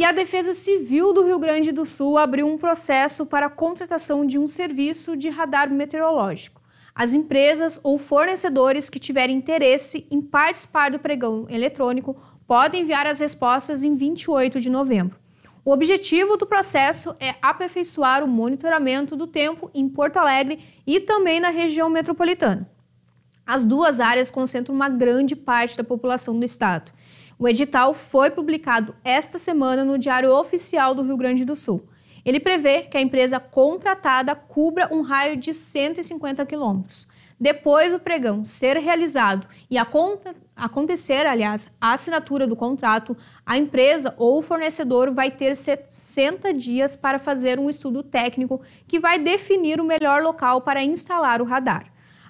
E a Defesa Civil do Rio Grande do Sul abriu um processo para a contratação de um serviço de radar meteorológico. As empresas ou fornecedores que tiverem interesse em participar do pregão eletrônico podem enviar as respostas em 28 de novembro. O objetivo do processo é aperfeiçoar o monitoramento do tempo em Porto Alegre e também na região metropolitana. As duas áreas concentram uma grande parte da população do estado. O edital foi publicado esta semana no Diário Oficial do Rio Grande do Sul. Ele prevê que a empresa contratada cubra um raio de 150 quilômetros. Depois do pregão ser realizado e acontecer, aliás, a assinatura do contrato, a empresa ou o fornecedor vai ter 60 dias para fazer um estudo técnico que vai definir o melhor local para instalar o radar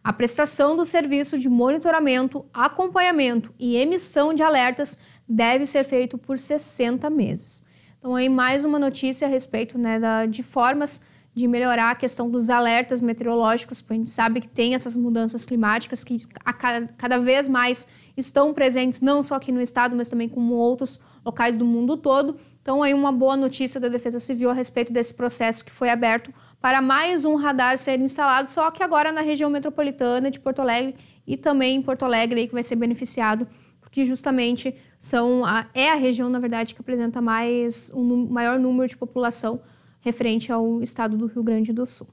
a prestação do serviço de monitoramento, acompanhamento e emissão de alertas deve ser feito por 60 meses. Então, aí mais uma notícia a respeito né, da, de formas de melhorar a questão dos alertas meteorológicos, porque a gente sabe que tem essas mudanças climáticas que a, cada vez mais estão presentes, não só aqui no estado, mas também como outros locais do mundo todo. Então, aí uma boa notícia da Defesa Civil a respeito desse processo que foi aberto para mais um radar ser instalado, só que agora na região metropolitana de Porto Alegre e também em Porto Alegre, aí, que vai ser beneficiado, porque justamente são a, é a região, na verdade, que apresenta mais um maior número de população referente ao estado do Rio Grande do Sul.